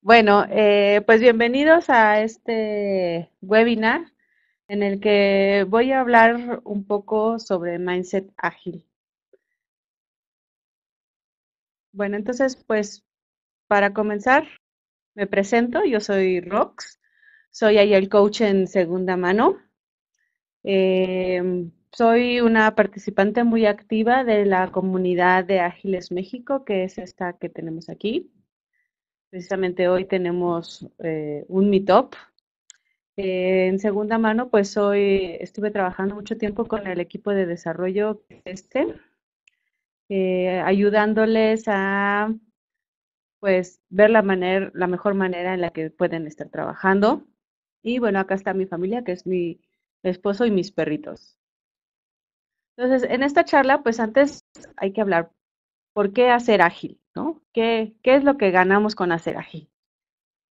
Bueno, eh, pues bienvenidos a este webinar en el que voy a hablar un poco sobre mindset ágil. Bueno, entonces, pues para comenzar, me presento, yo soy Rox, soy ahí el coach en segunda mano. Em, soy una participante muy activa de la comunidad de Ágiles México, que es esta que tenemos aquí. Precisamente hoy tenemos eh, un meetup. Eh, en segunda mano, pues hoy estuve trabajando mucho tiempo con el equipo de desarrollo este, eh, ayudándoles a pues ver la manera, la mejor manera en la que pueden estar trabajando. Y bueno, acá está mi familia, que es mi esposo y mis perritos. Entonces, en esta charla, pues antes hay que hablar por qué hacer ágil. ¿Qué, qué es lo que ganamos con hacer ají?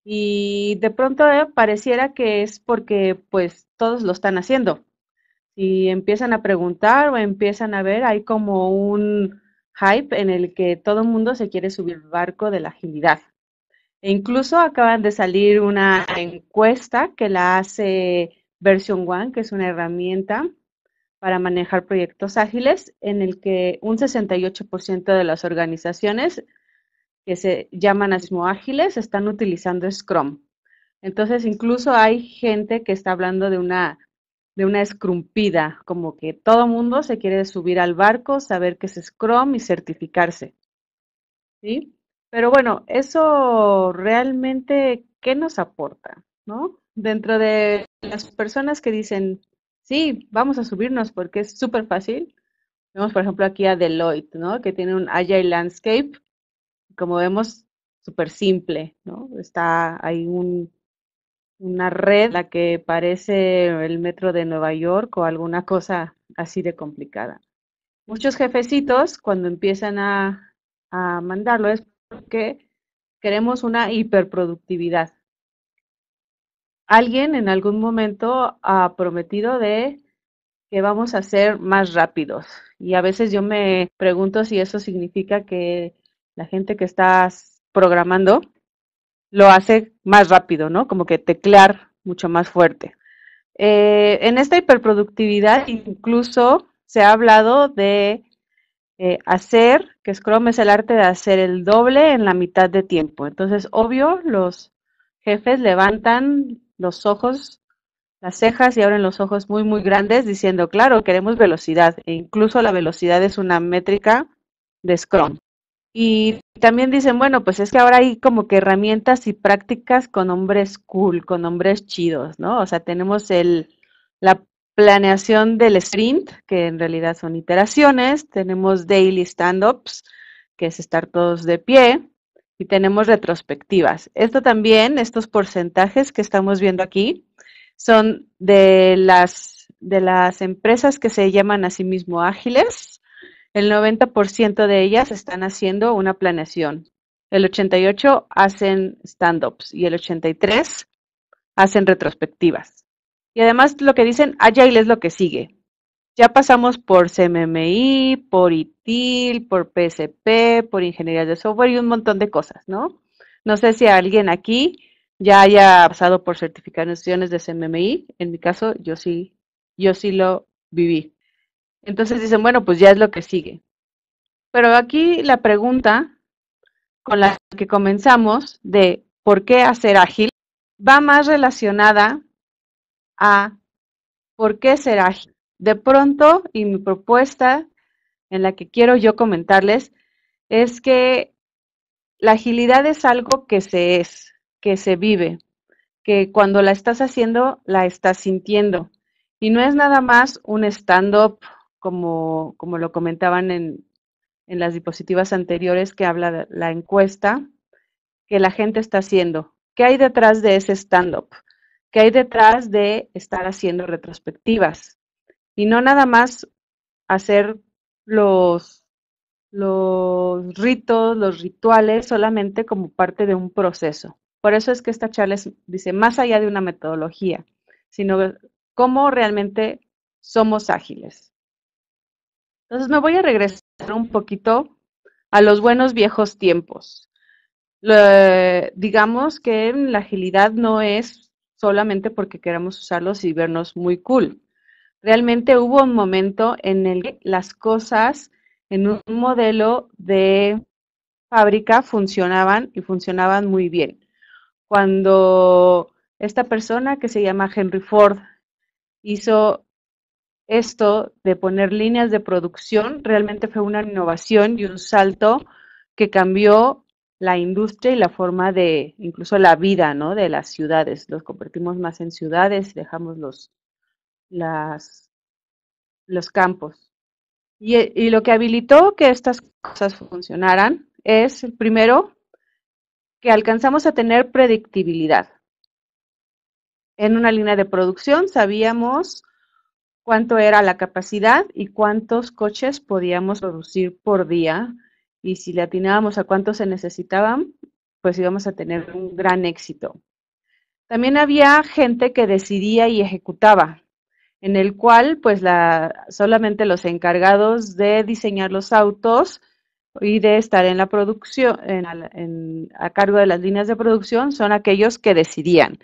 Y de pronto eh, pareciera que es porque pues todos lo están haciendo. Y empiezan a preguntar o empiezan a ver, hay como un hype en el que todo el mundo se quiere subir al barco de la agilidad. E incluso acaban de salir una encuesta que la hace Version One, que es una herramienta para manejar proyectos ágiles, en el que un 68% de las organizaciones que se llaman ágiles están utilizando Scrum. Entonces, incluso hay gente que está hablando de una, de una escrumpida, como que todo mundo se quiere subir al barco, saber qué es Scrum y certificarse. ¿Sí? Pero bueno, eso realmente, ¿qué nos aporta? ¿No? Dentro de las personas que dicen, sí, vamos a subirnos porque es súper fácil. Vemos, por ejemplo, aquí a Deloitte, Que tiene un Agile Landscape como vemos, súper simple, ¿no? Está, hay un, una red la que parece el metro de Nueva York o alguna cosa así de complicada. Muchos jefecitos cuando empiezan a, a mandarlo es porque queremos una hiperproductividad. Alguien en algún momento ha prometido de que vamos a ser más rápidos. Y a veces yo me pregunto si eso significa que la gente que estás programando lo hace más rápido, ¿no? Como que teclear mucho más fuerte. Eh, en esta hiperproductividad incluso se ha hablado de eh, hacer, que Scrum es el arte de hacer el doble en la mitad de tiempo. Entonces, obvio, los jefes levantan los ojos, las cejas y abren los ojos muy, muy grandes diciendo, claro, queremos velocidad. E incluso la velocidad es una métrica de Scrum. Y también dicen, bueno, pues es que ahora hay como que herramientas y prácticas con hombres cool, con hombres chidos, ¿no? O sea, tenemos el, la planeación del sprint, que en realidad son iteraciones, tenemos daily stand-ups, que es estar todos de pie, y tenemos retrospectivas. Esto también, estos porcentajes que estamos viendo aquí, son de las, de las empresas que se llaman a sí mismo ágiles, el 90% de ellas están haciendo una planeación. El 88 hacen stand-ups y el 83 hacen retrospectivas. Y además lo que dicen, Agile es lo que sigue. Ya pasamos por CMMI, por ITIL, por PSP, por ingeniería de software y un montón de cosas, ¿no? No sé si alguien aquí ya haya pasado por certificaciones de CMMI. En mi caso, yo sí, yo sí lo viví. Entonces dicen, bueno, pues ya es lo que sigue. Pero aquí la pregunta con la que comenzamos de por qué hacer ágil va más relacionada a por qué ser ágil. De pronto, y mi propuesta en la que quiero yo comentarles es que la agilidad es algo que se es, que se vive, que cuando la estás haciendo, la estás sintiendo. Y no es nada más un stand-up como, como lo comentaban en, en las diapositivas anteriores que habla la encuesta, que la gente está haciendo. ¿Qué hay detrás de ese stand-up? ¿Qué hay detrás de estar haciendo retrospectivas? Y no nada más hacer los, los ritos, los rituales, solamente como parte de un proceso. Por eso es que esta charla dice, más allá de una metodología, sino cómo realmente somos ágiles, entonces me voy a regresar un poquito a los buenos viejos tiempos. Eh, digamos que la agilidad no es solamente porque queramos usarlos y vernos muy cool. Realmente hubo un momento en el que las cosas en un modelo de fábrica funcionaban y funcionaban muy bien. Cuando esta persona que se llama Henry Ford hizo esto de poner líneas de producción realmente fue una innovación y un salto que cambió la industria y la forma de incluso la vida, ¿no? De las ciudades. Los convertimos más en ciudades, dejamos los, los campos. Y, y lo que habilitó que estas cosas funcionaran es, primero, que alcanzamos a tener predictibilidad. En una línea de producción sabíamos cuánto era la capacidad y cuántos coches podíamos producir por día. Y si le atinábamos a cuántos se necesitaban, pues íbamos a tener un gran éxito. También había gente que decidía y ejecutaba, en el cual pues la, solamente los encargados de diseñar los autos y de estar en la producción, a cargo de las líneas de producción, son aquellos que decidían.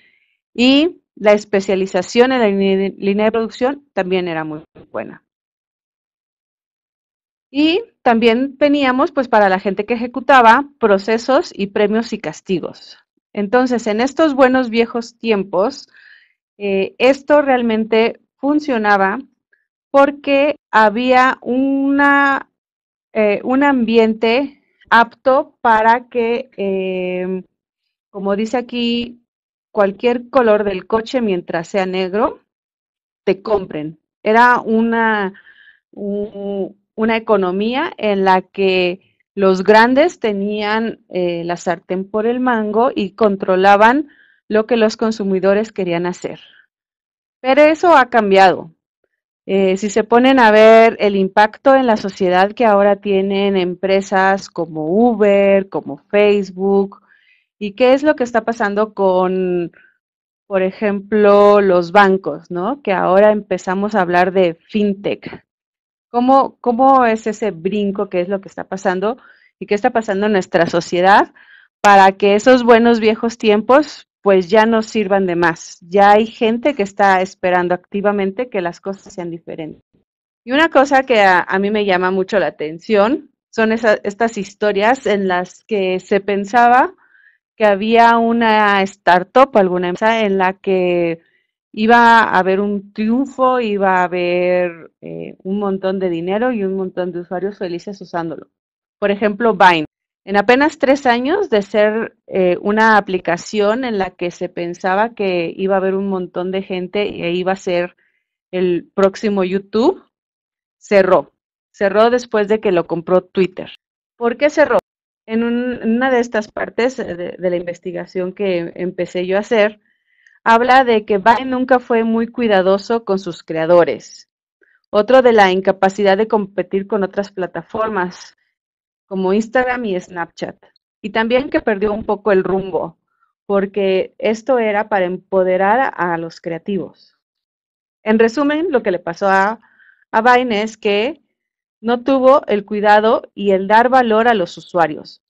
Y la especialización en la línea de producción también era muy buena. Y también teníamos, pues, para la gente que ejecutaba, procesos y premios y castigos. Entonces, en estos buenos viejos tiempos, eh, esto realmente funcionaba porque había una, eh, un ambiente apto para que, eh, como dice aquí cualquier color del coche mientras sea negro, te compren. Era una, una economía en la que los grandes tenían eh, la sartén por el mango y controlaban lo que los consumidores querían hacer. Pero eso ha cambiado. Eh, si se ponen a ver el impacto en la sociedad que ahora tienen empresas como Uber, como Facebook, ¿Y qué es lo que está pasando con, por ejemplo, los bancos, ¿no? Que ahora empezamos a hablar de fintech. ¿Cómo, es ese brinco? ¿Qué es lo que está pasando? ¿Y qué está pasando en nuestra sociedad para que esos buenos viejos tiempos pues ya no sirvan de más? Ya hay gente que está esperando activamente que las cosas sean diferentes. Y una cosa que a, mí me llama mucho la atención son estas historias en las que se pensaba que había una startup, alguna empresa en la que iba a haber un triunfo, iba a haber eh, un montón de dinero y un montón de usuarios felices usándolo. Por ejemplo, Vine. En apenas tres años de ser eh, una aplicación en la que se pensaba que iba a haber un montón de gente e iba a ser el próximo YouTube, cerró. Cerró después de que lo compró Twitter. ¿Por qué cerró? en, una de estas partes eh, de, la investigación que empecé yo a hacer, habla de que Vine nunca fue muy cuidadoso con sus creadores. Otro de la incapacidad de competir con otras plataformas como Instagram y Snapchat. Y también que perdió un poco el rumbo, porque esto era para empoderar a los creativos. En resumen, lo que le pasó a, a Vine es que no tuvo el cuidado y el dar valor a los usuarios,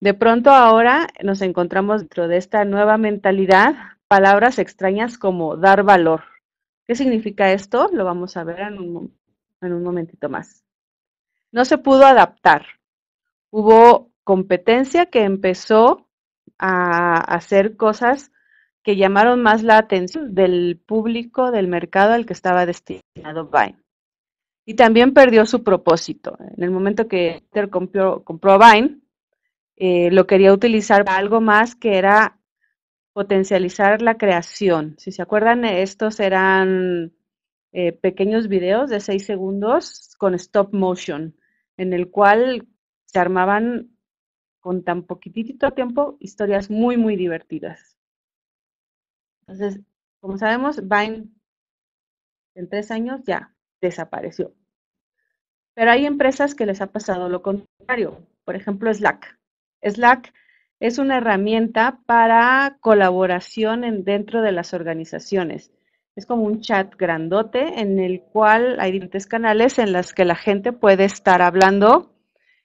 de pronto ahora nos encontramos dentro de esta nueva mentalidad palabras extrañas como dar valor. ¿Qué significa esto? Lo vamos a ver en un, en momentito más. No se pudo adaptar. Hubo competencia que empezó a hacer cosas que llamaron más la atención del público, del mercado al que estaba destinado Vine. Y también perdió su propósito. En el momento que compró, compró Vine, eh, lo quería utilizar para algo más que era potencializar la creación. Si se acuerdan, estos eran eh, pequeños videos de seis segundos con stop motion, en el cual se armaban con tan poquitito tiempo historias muy, muy divertidas. Entonces, como sabemos, Vine en tres años ya desapareció. Pero hay empresas que les ha pasado lo contrario. Por ejemplo, Slack. Slack es una herramienta para colaboración en, dentro de las organizaciones. Es como un chat grandote en el cual hay diferentes canales en los que la gente puede estar hablando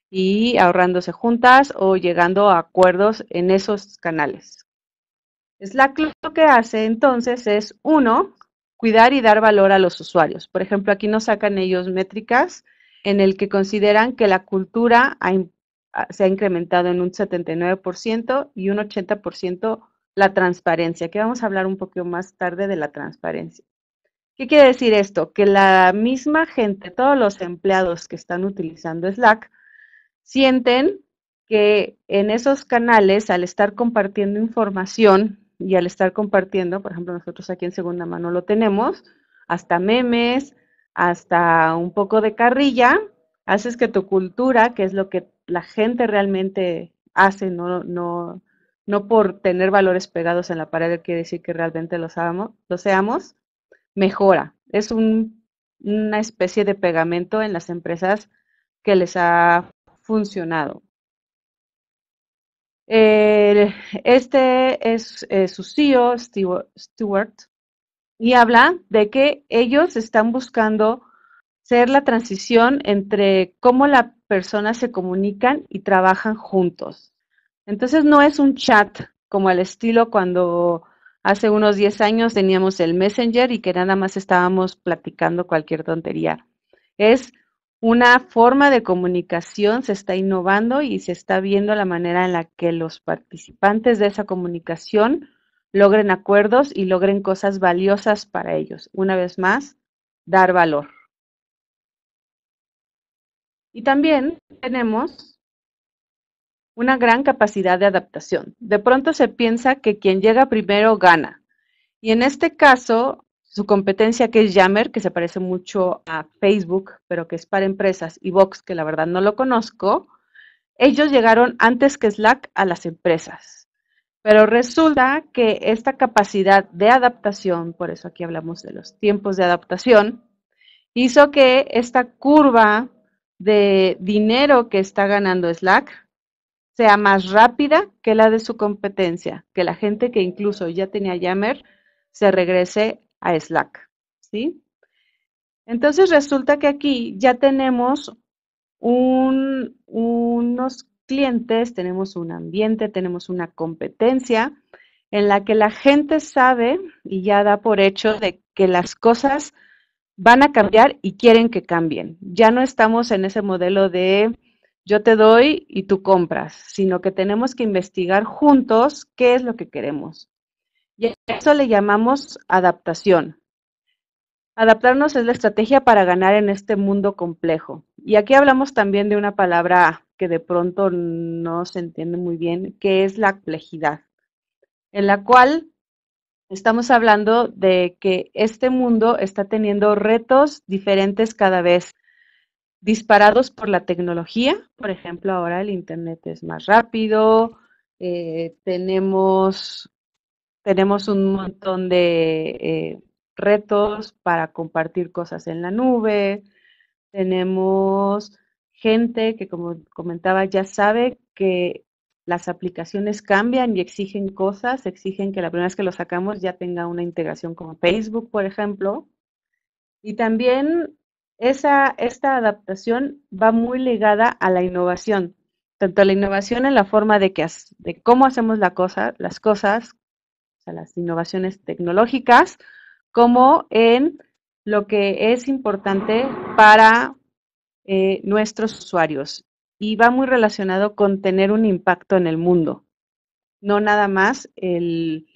y ahorrándose juntas o llegando a acuerdos en esos canales. Slack lo que hace entonces es, uno, cuidar y dar valor a los usuarios. Por ejemplo, aquí nos sacan ellos métricas en el que consideran que la cultura ha, Ah, se ha incrementado en un 79% y un 80% la transparencia, que vamos a hablar un poquito más tarde de la transparencia. ¿Qué quiere decir esto? Que la misma gente, todos los empleados que están utilizando Slack, sienten que en esos canales, al estar compartiendo información y al estar compartiendo, por ejemplo, nosotros aquí en segunda mano lo tenemos, hasta memes, hasta un poco de carrilla, haces que tu cultura, que es lo que la gente realmente hace, no, no, por tener valores pegados en la pared quiere decir que realmente los, seamos, mejora. Es una especie de pegamento en las empresas que les ha funcionado. este es eh, su CEO, Stewart, y habla de que ellos están buscando ser la transición entre cómo las personas se comunican y trabajan juntos. Entonces no es un chat como el estilo cuando hace unos 10 años teníamos el Messenger y que nada más estábamos platicando cualquier tontería. Es una forma de comunicación, se está innovando y se está viendo la manera en la que los participantes de esa comunicación logren acuerdos y logren cosas valiosas para ellos. Una vez más, dar valor. Y también tenemos una gran capacidad de adaptación. De pronto se piensa que quien llega primero gana. Y en este caso, su competencia que es Yammer, que se parece mucho a Facebook, pero que es para empresas, y Vox, que la verdad no lo conozco, ellos llegaron antes que Slack a las empresas. Pero resulta que esta capacidad de adaptación, por eso aquí hablamos de los tiempos de adaptación, hizo que esta curva de dinero que está ganando Slack sea más rápida que la de su competencia, que la gente que incluso ya tenía Yammer se regrese a Slack, ¿sí? Entonces resulta que aquí ya tenemos unos clientes, tenemos un ambiente, tenemos una competencia en la que la gente sabe y ya da por hecho de que las cosas van a cambiar y quieren que cambien. Ya no estamos en ese modelo de yo te doy y tú compras, sino que tenemos que investigar juntos qué es lo que queremos. Y a eso le llamamos adaptación. Adaptarnos es la estrategia para ganar en este mundo complejo. Y aquí hablamos también de una palabra que de pronto no se entiende muy bien, que es la complejidad, en la cual Estamos hablando de que este mundo está teniendo retos diferentes cada vez, disparados por la tecnología. Por ejemplo, ahora el Internet es más rápido, eh, tenemos, tenemos un montón de eh, retos para compartir cosas en la nube, tenemos gente que, como comentaba, ya sabe que las aplicaciones cambian y exigen cosas, exigen que la primera vez que lo sacamos ya tenga una integración como Facebook, por ejemplo. Y también esa, esta adaptación va muy ligada a la innovación, tanto la innovación en la forma de, que, de cómo hacemos la cosa, las cosas, las innovaciones tecnológicas, como en lo que es importante para eh, nuestros usuarios y va muy relacionado con tener un impacto en el mundo, no nada más el,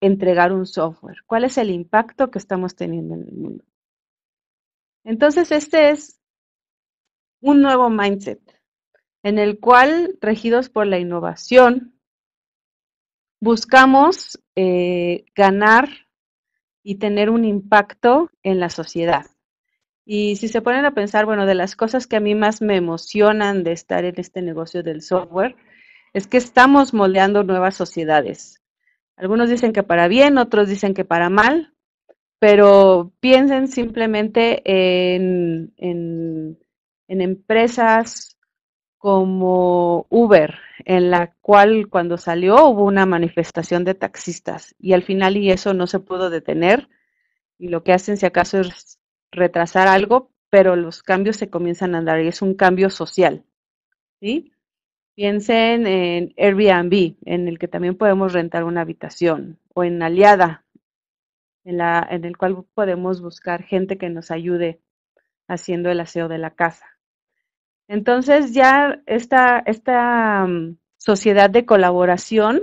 entregar un software. ¿Cuál es el impacto que estamos teniendo en el mundo? Entonces, este es un nuevo mindset en el cual, regidos por la innovación, buscamos eh, ganar y tener un impacto en la sociedad. Y si se ponen a pensar, bueno, de las cosas que a mí más me emocionan de estar en este negocio del software, es que estamos moldeando nuevas sociedades. Algunos dicen que para bien, otros dicen que para mal, pero piensen simplemente en, en, empresas como Uber, en la cual cuando salió hubo una manifestación de taxistas y al final y eso no se pudo detener y lo que hacen si acaso es retrasar algo, pero los cambios se comienzan a dar y es un cambio social. ¿sí? Piensen en Airbnb, en el que también podemos rentar una habitación, o en Aliada, en, la, en el cual podemos buscar gente que nos ayude haciendo el aseo de la casa. Entonces ya esta, esta mm, sociedad de colaboración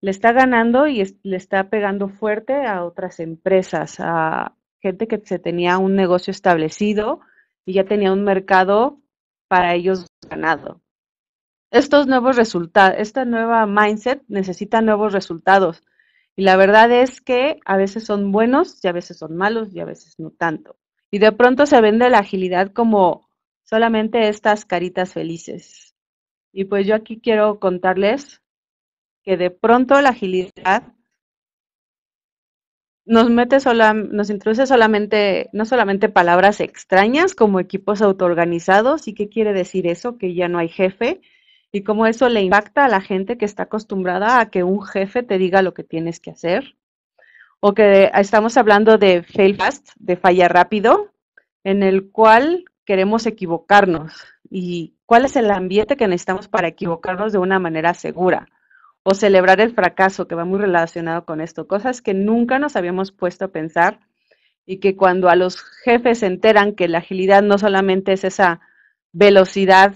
le está ganando y le está pegando fuerte a otras empresas, a, gente que se tenía un negocio establecido y ya tenía un mercado para ellos ganado. Estos nuevos resultados, esta nueva mindset necesita nuevos resultados. Y la verdad es que a veces son buenos y a veces son malos y a veces no tanto. Y de pronto se vende la agilidad como solamente estas caritas felices. Y pues yo aquí quiero contarles que de pronto la agilidad nos mete nos introduce solamente, no solamente palabras extrañas como equipos autoorganizados, y qué quiere decir eso, que ya no hay jefe, y cómo eso le impacta a la gente que está acostumbrada a que un jefe te diga lo que tienes que hacer, o que estamos hablando de fail fast, de falla rápido, en el cual queremos equivocarnos, y cuál es el ambiente que necesitamos para equivocarnos de una manera segura o celebrar el fracaso, que va muy relacionado con esto, cosas que nunca nos habíamos puesto a pensar y que cuando a los jefes se enteran que la agilidad no solamente es esa velocidad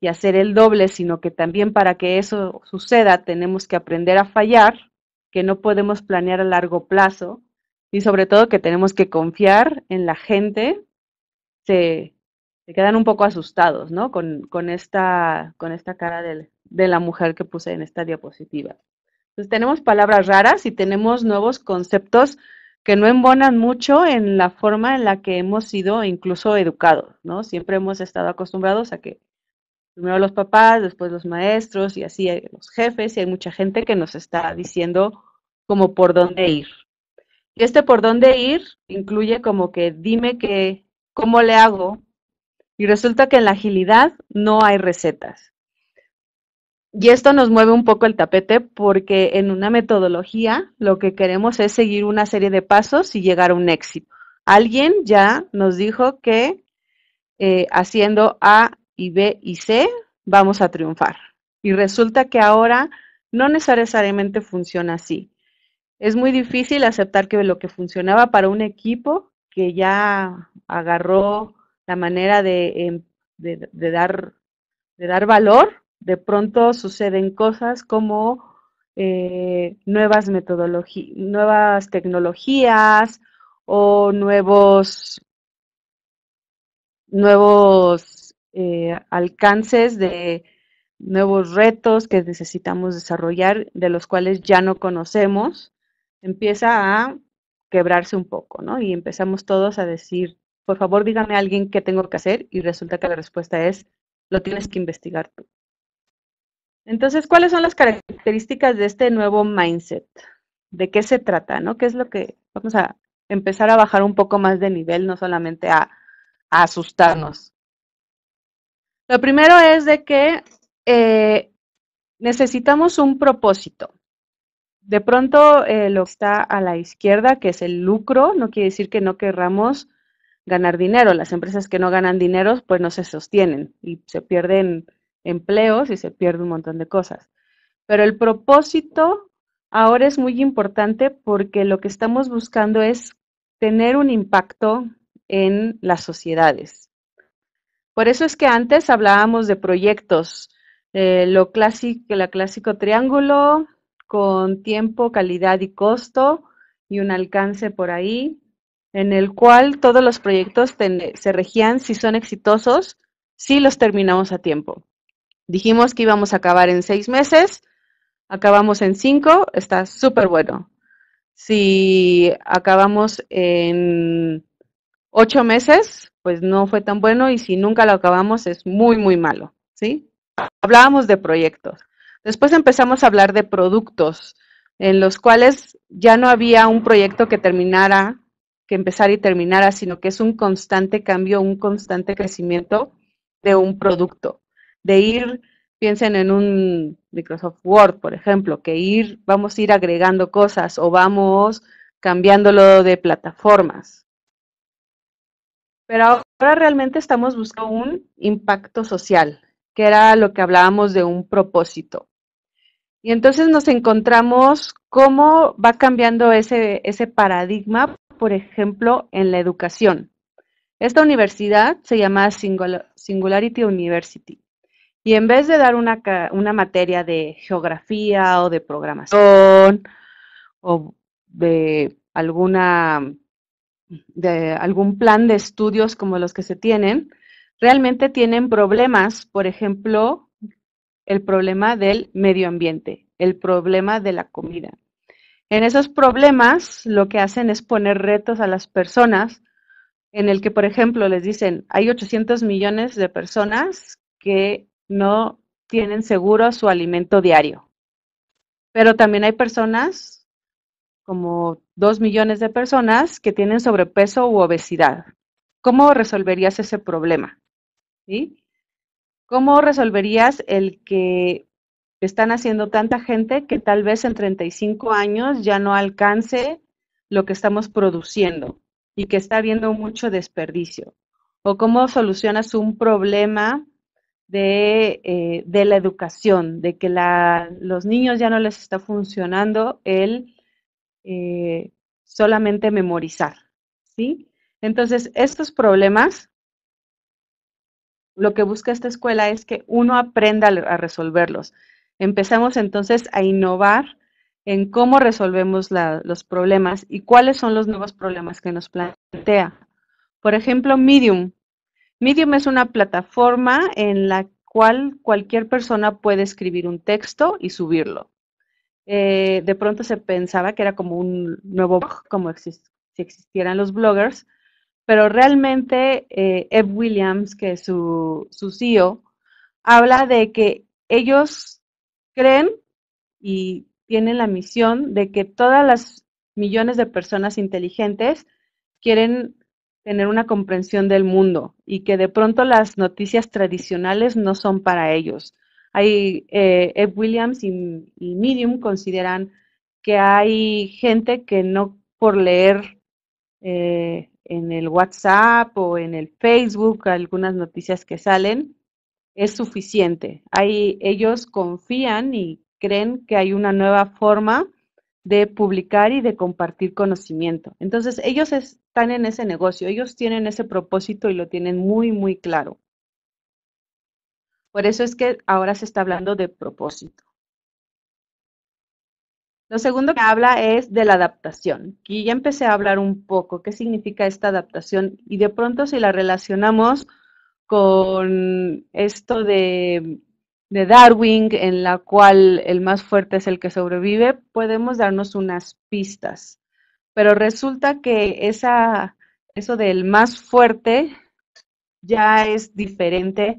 y hacer el doble, sino que también para que eso suceda tenemos que aprender a fallar, que no podemos planear a largo plazo y sobre todo que tenemos que confiar en la gente, se se quedan un poco asustados, ¿no? Con, esta, con esta cara de, de la mujer que puse en esta diapositiva. Entonces tenemos palabras raras y tenemos nuevos conceptos que no embonan mucho en la forma en la que hemos sido incluso educados, ¿no? Siempre hemos estado acostumbrados a que primero los papás, después los maestros y así eh, los jefes y hay mucha gente que nos está diciendo como por dónde ir. Y este por dónde ir incluye como que dime que cómo le hago y resulta que en la agilidad no hay recetas. Y esto nos mueve un poco el tapete porque en una metodología lo que queremos es seguir una serie de pasos y llegar a un éxito. Alguien ya nos dijo que eh, haciendo A y B y C vamos a triunfar. Y resulta que ahora no necesariamente funciona así. Es muy difícil aceptar que lo que funcionaba para un equipo que ya agarró la manera em, de, dar, de dar valor, de pronto suceden cosas como eh, nuevas metodologías, nuevas tecnologías o nuevos, nuevos eh, alcances de nuevos retos que necesitamos desarrollar, de los cuales ya no conocemos, empieza a quebrarse un poco, ¿no? Y empezamos todos a decir, por favor dígame a alguien qué tengo que hacer y resulta que la respuesta es, lo tienes que investigar tú. Entonces, ¿cuáles son las características de este nuevo mindset? ¿De qué se trata? ¿no? ¿Qué es lo que vamos a empezar a bajar un poco más de nivel, no solamente a, asustarnos? Lo primero es de que eh, necesitamos un propósito. De pronto, eh, lo que está a la izquierda, que es el lucro, no quiere decir que no querramos ganar dinero. Las empresas que no ganan dinero, pues no se sostienen y se pierden empleos y se pierde un montón de cosas. Pero el propósito ahora es muy importante porque lo que estamos buscando es tener un impacto en las sociedades. Por eso es que antes hablábamos de proyectos, eh, lo clásico, el clásico triángulo con tiempo, calidad y costo y un alcance por ahí, en el cual todos los proyectos se regían si son exitosos, si los terminamos a tiempo. Dijimos que íbamos a acabar en seis meses, acabamos en cinco, está súper bueno. Si acabamos en ocho meses, pues no fue tan bueno y si nunca lo acabamos es muy, muy malo, ¿sí? Hablábamos de proyectos. Después empezamos a hablar de productos en los cuales ya no había un proyecto que terminara que empezar y terminara, sino que es un constante cambio, un constante crecimiento de un producto. De ir, piensen en un Microsoft Word, por ejemplo, que ir, vamos a ir agregando cosas o vamos cambiándolo de plataformas. Pero ahora realmente estamos buscando un impacto social, que era lo que hablábamos de un propósito. Y entonces nos encontramos cómo va cambiando ese, ese paradigma por ejemplo, en la educación. Esta universidad se llama Singularity University. Y en vez de dar una, una materia de geografía o de programación o de alguna de algún plan de estudios como los que se tienen, realmente tienen problemas, por ejemplo, el problema del medio ambiente, el problema de la comida, en esos problemas lo que hacen es poner retos a las personas en el que, por ejemplo, les dicen, hay 800 millones de personas que no tienen seguro su alimento diario, pero también hay personas, como 2 millones de personas, que tienen sobrepeso u obesidad. ¿Cómo resolverías ese problema? y ¿Cómo resolverías el que están haciendo tanta gente que tal vez en 35 años ya no alcance lo que estamos produciendo y que está habiendo mucho desperdicio. O cómo solucionas un problema de, eh, la educación, de que los niños ya no les está funcionando el eh, solamente memorizar, ¿sí? Entonces, estos problemas, lo que busca esta escuela es que uno aprenda a resolverlos. Empezamos entonces a innovar en cómo resolvemos los problemas y cuáles son los nuevos problemas que nos plantea. Por ejemplo, Medium. Medium es una plataforma en la cual cualquier persona puede escribir un texto y subirlo. Eh, de pronto se pensaba que era como un nuevo blog, como si existieran los bloggers, pero realmente eh, Williams, que es su, su CEO, habla de que ellos creen y tienen la misión de que todas las millones de personas inteligentes quieren tener una comprensión del mundo y que de pronto las noticias tradicionales no son para ellos. Hay, eh, Ed Williams y, Medium consideran que hay gente que no por leer eh, en el WhatsApp o en el Facebook algunas noticias que salen, es suficiente. Ahí ellos confían y creen que hay una nueva forma de publicar y de compartir conocimiento. Entonces, ellos están en ese negocio, ellos tienen ese propósito y lo tienen muy, muy claro. Por eso es que ahora se está hablando de propósito. Lo segundo que habla es de la adaptación. Aquí ya empecé a hablar un poco qué significa esta adaptación y de pronto si la relacionamos con esto de, Darwin, en la cual el más fuerte es el que sobrevive, podemos darnos unas pistas. Pero resulta que esa, eso del más fuerte ya es diferente,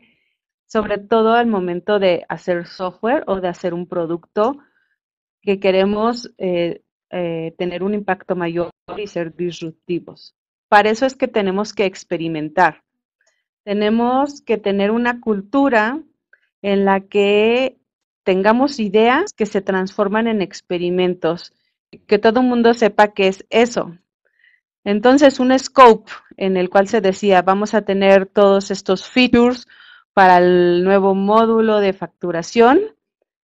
sobre todo al momento de hacer software o de hacer un producto que queremos eh, eh, tener un impacto mayor y ser disruptivos. Para eso es que tenemos que experimentar. Tenemos que tener una cultura en la que tengamos ideas que se transforman en experimentos, que todo el mundo sepa qué es eso. Entonces, un scope en el cual se decía, vamos a tener todos estos features para el nuevo módulo de facturación,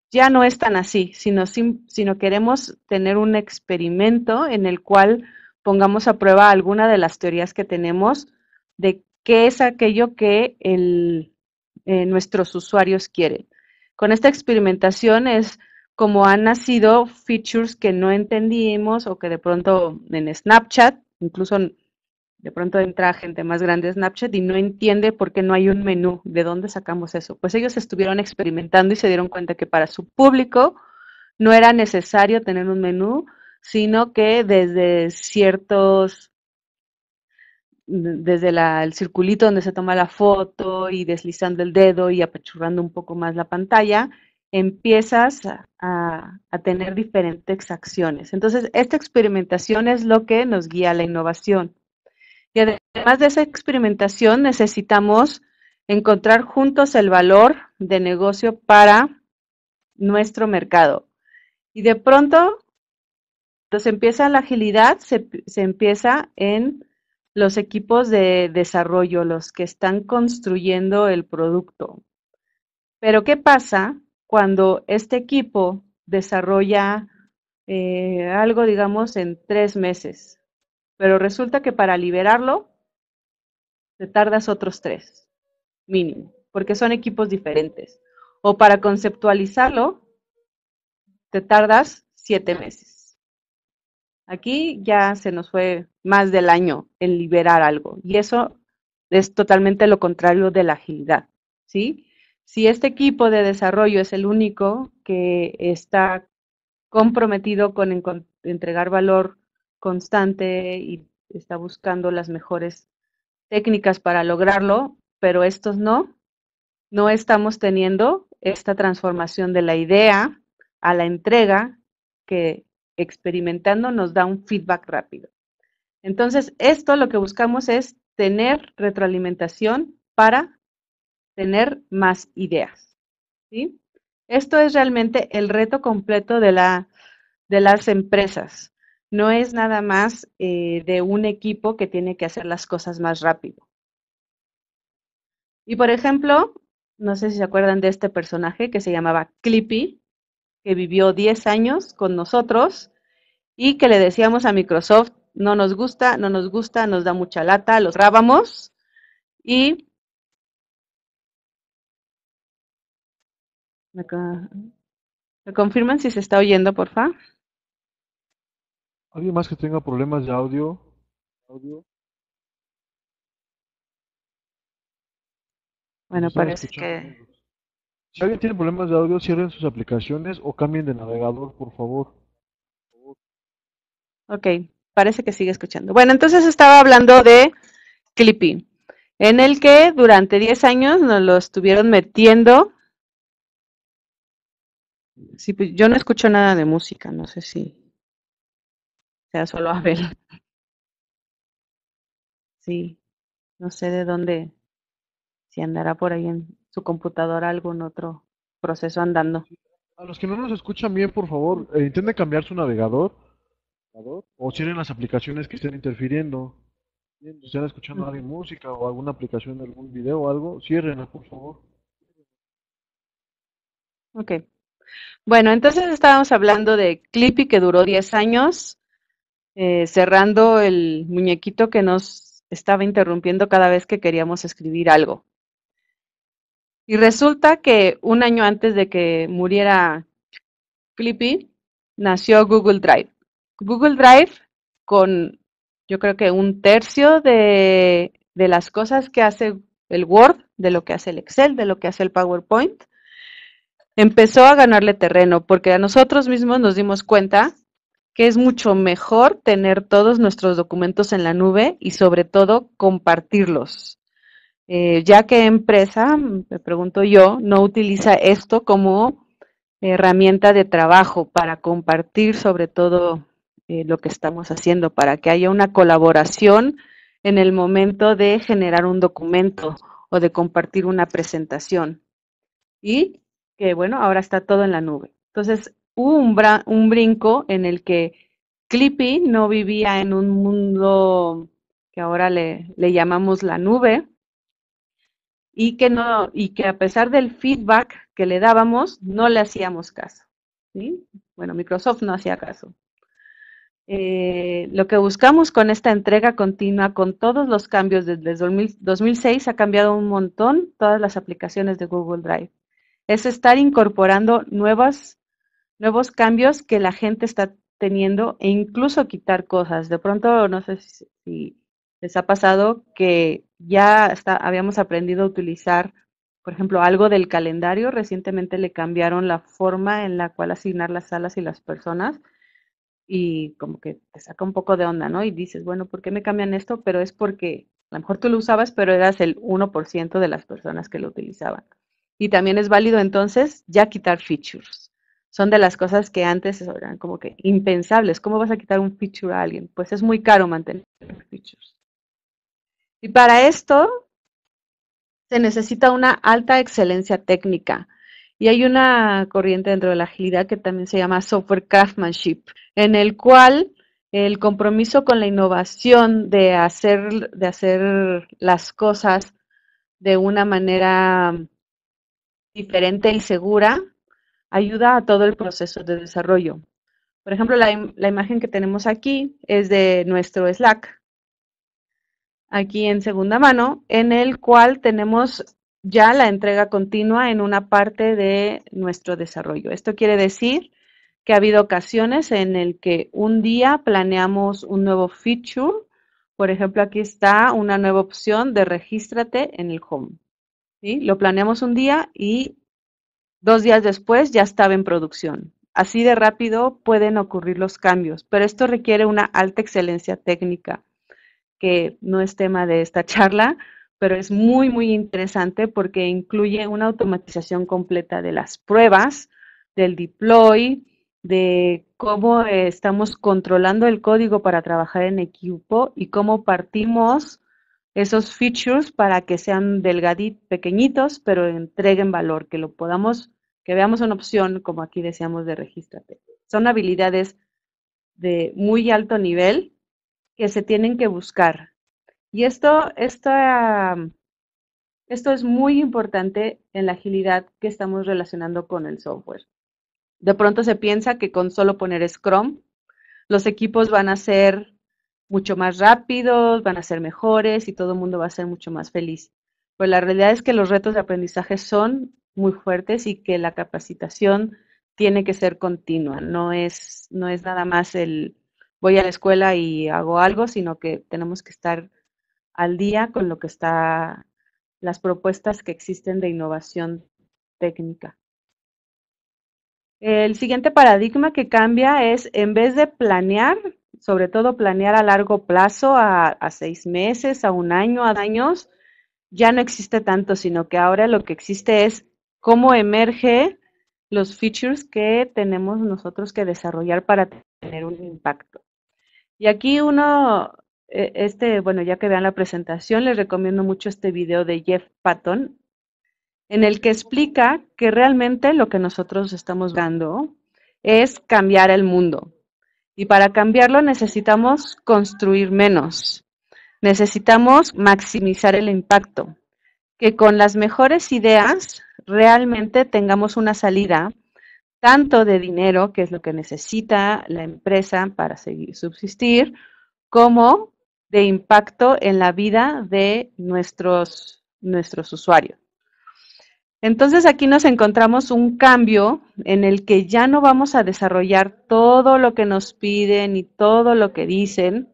ya no es tan así, sino, sino queremos tener un experimento en el cual pongamos a prueba alguna de las teorías que tenemos de qué es aquello que eh, nuestros usuarios quieren. Con esta experimentación es como han nacido features que no entendimos o que de pronto en Snapchat, incluso de pronto entra gente más grande en Snapchat y no entiende por qué no hay un menú, de dónde sacamos eso. Pues ellos estuvieron experimentando y se dieron cuenta que para su público no era necesario tener un menú, sino que desde ciertos desde el circulito donde se toma la foto y deslizando el dedo y apachurrando un poco más la pantalla, empiezas a, tener diferentes acciones. Entonces, esta experimentación es lo que nos guía a la innovación. Y además de esa experimentación, necesitamos encontrar juntos el valor de negocio para nuestro mercado. Y de pronto, entonces empieza la agilidad, se empieza en los equipos de desarrollo, los que están construyendo el producto. Pero ¿qué pasa cuando este equipo desarrolla eh, algo, digamos, en tres meses? Pero resulta que para liberarlo te tardas otros tres, mínimo, porque son equipos diferentes. O para conceptualizarlo, te tardas siete meses. Aquí ya se nos fue más del año en liberar algo y eso es totalmente lo contrario de la agilidad, ¿sí? Si este equipo de desarrollo es el único que está comprometido con entregar valor constante y está buscando las mejores técnicas para lograrlo, pero estos no, no estamos teniendo esta transformación de la idea a la entrega que experimentando nos da un feedback rápido. Entonces, esto lo que buscamos es tener retroalimentación para tener más ideas. ¿sí? Esto es realmente el reto completo de, la, de las empresas. No es nada más eh, de un equipo que tiene que hacer las cosas más rápido. Y por ejemplo, no sé si se acuerdan de este personaje que se llamaba Clippy, que vivió 10 años con nosotros y que le decíamos a Microsoft, no nos gusta, no nos gusta, nos da mucha lata, los grabamos y... ¿Me confirman si se está oyendo, por fa? ¿Alguien más que tenga problemas de ¿Audio? Bueno, parece que... Si alguien tiene problemas de audio, cierren sus aplicaciones o cambien de navegador, por favor. Ok, parece que sigue escuchando. Bueno, entonces estaba hablando de Clippy, en el que durante 10 años nos lo estuvieron metiendo. Sí, pues, yo no escucho nada de música, no sé si sea solo Abel. Sí, no sé de dónde, si andará por ahí en, su computadora algún otro proceso andando. A los que no nos escuchan bien, por favor, eh, intenten cambiar su navegador o cierren las aplicaciones que estén interfiriendo. Si están escuchando alguien música o alguna aplicación de algún video o algo, cierren por favor. Ok. Bueno, entonces estábamos hablando de Clippy que duró 10 años, eh, cerrando el muñequito que nos estaba interrumpiendo cada vez que queríamos escribir algo. Y resulta que un año antes de que muriera Flippy, nació Google Drive. Google Drive con, yo creo que un tercio de, de las cosas que hace el Word, de lo que hace el Excel, de lo que hace el PowerPoint, empezó a ganarle terreno, porque a nosotros mismos nos dimos cuenta que es mucho mejor tener todos nuestros documentos en la nube y sobre todo compartirlos. Eh, ya que empresa, me pregunto yo, no utiliza esto como herramienta de trabajo para compartir sobre todo eh, lo que estamos haciendo, para que haya una colaboración en el momento de generar un documento o de compartir una presentación. Y que bueno, ahora está todo en la nube. Entonces, hubo un, brinco en el que Clippy no vivía en un mundo que ahora le llamamos la nube, y que, no, y que a pesar del feedback que le dábamos, no le hacíamos caso. Bueno, Microsoft no hacía caso. Eh, lo que buscamos con esta entrega continua, con todos los cambios desde 2006, ha cambiado un montón todas las aplicaciones de Google Drive. Es estar incorporando nuevas, nuevos cambios que la gente está teniendo e incluso quitar cosas. De pronto, no sé si les ha pasado que ya habíamos aprendido a utilizar, por ejemplo, algo del calendario. Recientemente le cambiaron la forma en la cual asignar las salas y las personas y como que te saca un poco de onda, ¿no? Y dices, bueno, ¿por qué me cambian esto? Pero es porque a lo mejor tú lo usabas, pero eras el 1% de las personas que lo utilizaban. Y también es válido entonces ya quitar features. Son de las cosas que antes eran como que impensables. ¿Cómo vas a quitar un feature a alguien? Pues es muy caro mantener features. Y para esto se necesita una alta excelencia técnica. Y hay una corriente dentro de la agilidad que también se llama software craftsmanship, en el cual el compromiso con la innovación de hacer, de hacer las cosas de una manera diferente y segura ayuda a todo el proceso de desarrollo. Por ejemplo, la imagen que tenemos aquí es de nuestro Slack aquí en segunda mano, en el cual tenemos ya la entrega continua en una parte de nuestro desarrollo. Esto quiere decir que ha habido ocasiones en el que un día planeamos un nuevo feature. Por ejemplo, aquí está una nueva opción de regístrate en el home. ¿Sí? Lo planeamos un día y dos días después ya estaba en producción. Así de rápido pueden ocurrir los cambios, pero esto requiere una alta excelencia técnica que no es tema de esta charla, pero es muy, muy interesante porque incluye una automatización completa de las pruebas, del deploy, de cómo eh, estamos controlando el código para trabajar en equipo y cómo partimos esos features para que sean delgaditos, pequeñitos, pero entreguen valor, que lo podamos, que veamos una opción, como aquí decíamos, de regístrate. Son habilidades de muy alto nivel que se tienen que buscar. Y esto, esto esto es muy importante en la agilidad que estamos relacionando con el software. De pronto se piensa que con solo poner Scrum, los equipos van a ser mucho más rápidos, van a ser mejores y todo el mundo va a ser mucho más feliz. Pero la realidad es que los retos de aprendizaje son muy fuertes y que la capacitación tiene que ser continua, no es, no es nada más el, voy a la escuela y hago algo, sino que tenemos que estar al día con lo que está, las propuestas que existen de innovación técnica. El siguiente paradigma que cambia es, en vez de planear, sobre todo planear a largo plazo, a, a seis meses, a un año, a años, ya no existe tanto, sino que ahora lo que existe es cómo emerge los features que tenemos nosotros que desarrollar para tener un impacto. Y aquí uno, eh, este, bueno, ya que vean la presentación, les recomiendo mucho este video de Jeff Patton, en el que explica que realmente lo que nosotros estamos dando es cambiar el mundo. Y para cambiarlo necesitamos construir menos, necesitamos maximizar el impacto, que con las mejores ideas realmente tengamos una salida tanto de dinero, que es lo que necesita la empresa para seguir subsistir, como de impacto en la vida de nuestros, nuestros usuarios. Entonces aquí nos encontramos un cambio en el que ya no vamos a desarrollar todo lo que nos piden y todo lo que dicen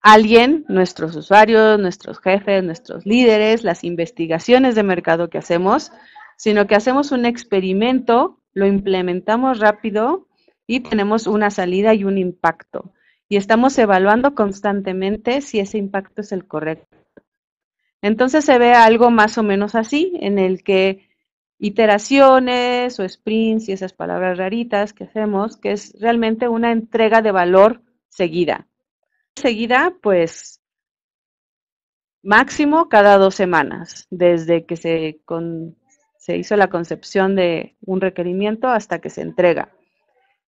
alguien, nuestros usuarios, nuestros jefes, nuestros líderes, las investigaciones de mercado que hacemos, sino que hacemos un experimento, lo implementamos rápido y tenemos una salida y un impacto. Y estamos evaluando constantemente si ese impacto es el correcto. Entonces se ve algo más o menos así, en el que iteraciones o sprints y esas palabras raritas que hacemos, que es realmente una entrega de valor seguida. Seguida, pues máximo cada dos semanas, desde que se se hizo la concepción de un requerimiento hasta que se entrega.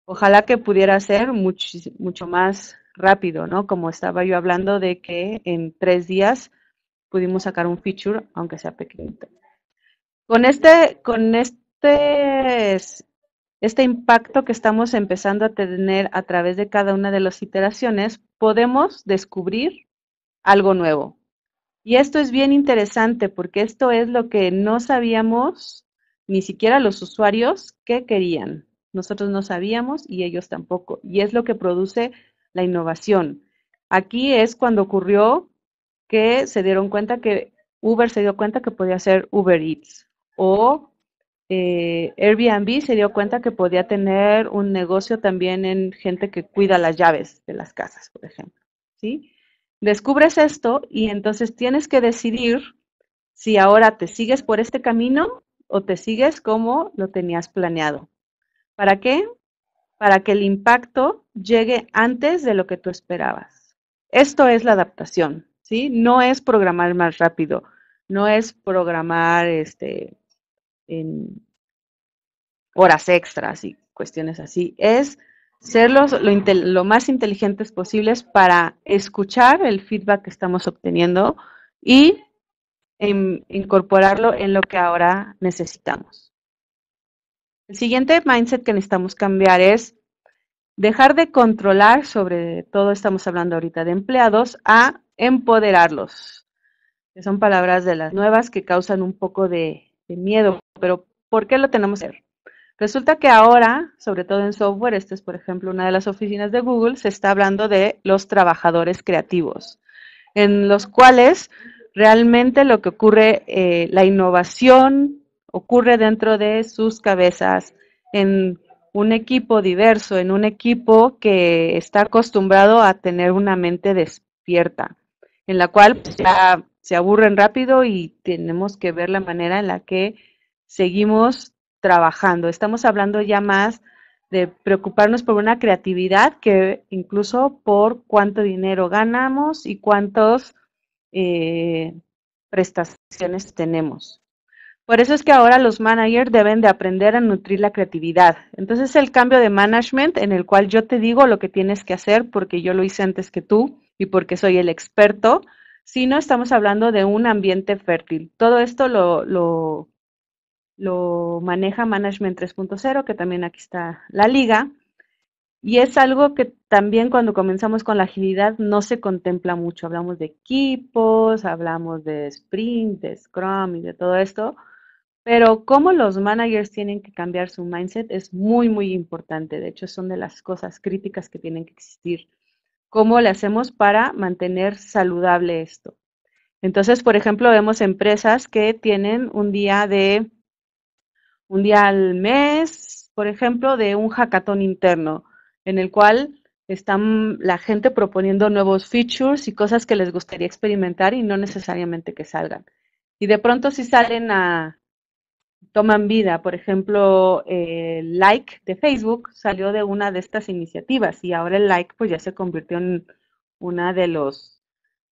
Ojalá que pudiera ser mucho, más rápido, ¿no? Como estaba yo hablando de que en tres días pudimos sacar un feature, aunque sea pequeño. Con este, con este, este impacto que estamos empezando a tener a través de cada una de las iteraciones, podemos descubrir algo nuevo, y esto es bien interesante porque esto es lo que no sabíamos, ni siquiera los usuarios, que querían. Nosotros no sabíamos y ellos tampoco. Y es lo que produce la innovación. Aquí es cuando ocurrió que se dieron cuenta que Uber se dio cuenta que podía ser Uber Eats o eh, Airbnb se dio cuenta que podía tener un negocio también en gente que cuida las llaves de las casas, por ejemplo. ¿sí? Descubres esto y entonces tienes que decidir si ahora te sigues por este camino o te sigues como lo tenías planeado. ¿Para qué? Para que el impacto llegue antes de lo que tú esperabas. Esto es la adaptación, ¿sí? No es programar más rápido, no es programar este, en horas extras y cuestiones así, es ser lo, más inteligentes posibles para escuchar el feedback que estamos obteniendo y incorporarlo en lo que ahora necesitamos. El siguiente mindset que necesitamos cambiar es dejar de controlar, sobre todo estamos hablando ahorita de empleados, a empoderarlos, que son palabras de las nuevas que causan un poco de miedo, pero ¿por qué lo tenemos que hacer? Resulta que ahora, sobre todo en software, esta es por ejemplo una de las oficinas de Google, se está hablando de los trabajadores creativos, en los cuales realmente lo que ocurre, eh, la innovación ocurre dentro de sus cabezas, en un equipo diverso, en un equipo que está acostumbrado a tener una mente despierta, en la cual pues, se aburren rápido y tenemos que ver la manera en la que seguimos trabajando. Estamos hablando ya más de preocuparnos por una creatividad que incluso por cuánto dinero ganamos y cuántas eh, prestaciones tenemos. Por eso es que ahora los managers deben de aprender a nutrir la creatividad. Entonces el cambio de management en el cual yo te digo lo que tienes que hacer porque yo lo hice antes que tú y porque soy el experto, sino estamos hablando de un ambiente fértil. Todo esto lo lo maneja Management 3.0, que también aquí está la liga. Y es algo que también cuando comenzamos con la agilidad no se contempla mucho. Hablamos de equipos, hablamos de sprint, de scrum y de todo esto. Pero cómo los managers tienen que cambiar su mindset es muy, muy importante. De hecho, son de las cosas críticas que tienen que existir. ¿Cómo le hacemos para mantener saludable esto? Entonces, por ejemplo, vemos empresas que tienen un día de un día al mes, por ejemplo, de un hackathon interno, en el cual están la gente proponiendo nuevos features y cosas que les gustaría experimentar y no necesariamente que salgan. Y de pronto si salen a, toman vida, por ejemplo, el like de Facebook salió de una de estas iniciativas y ahora el like pues ya se convirtió en una de los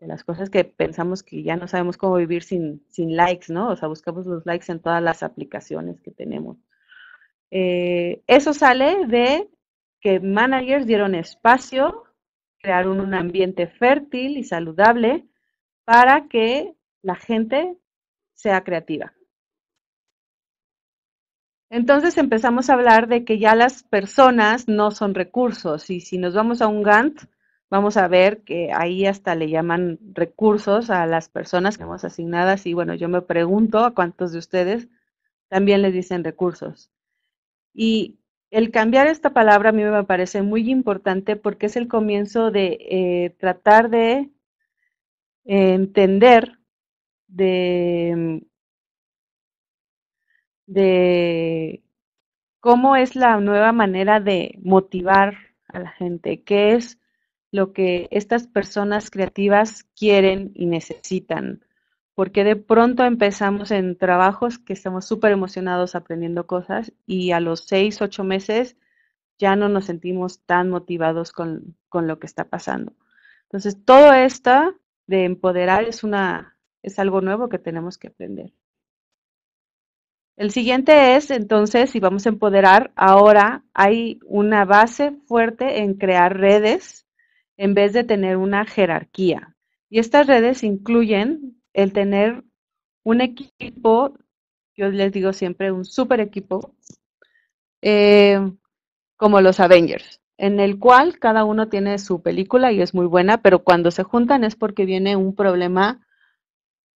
de las cosas que pensamos que ya no sabemos cómo vivir sin, likes, ¿no? O sea, buscamos los likes en todas las aplicaciones que tenemos. Eh, eso sale de que managers dieron espacio, crearon un ambiente fértil y saludable para que la gente sea creativa. Entonces empezamos a hablar de que ya las personas no son recursos y si nos vamos a un Gantt, vamos a ver que ahí hasta le llaman recursos a las personas que hemos asignadas y bueno, yo me pregunto a cuántos de ustedes también les dicen recursos. Y el cambiar esta palabra a mí me parece muy importante porque es el comienzo de eh, tratar de entender, de, de cómo es la nueva manera de motivar a la gente, qué es lo que estas personas creativas quieren y necesitan. Porque de pronto empezamos en trabajos que estamos súper emocionados aprendiendo cosas y a los seis, ocho meses ya no nos sentimos tan motivados con, lo que está pasando. Entonces, todo esto de empoderar es, una, es algo nuevo que tenemos que aprender. El siguiente es, entonces, si vamos a empoderar, ahora hay una base fuerte en crear redes en vez de tener una jerarquía. Y estas redes incluyen el tener un equipo, yo les digo siempre un super equipo, eh, como los Avengers, en el cual cada uno tiene su película y es muy buena, pero cuando se juntan es porque viene un problema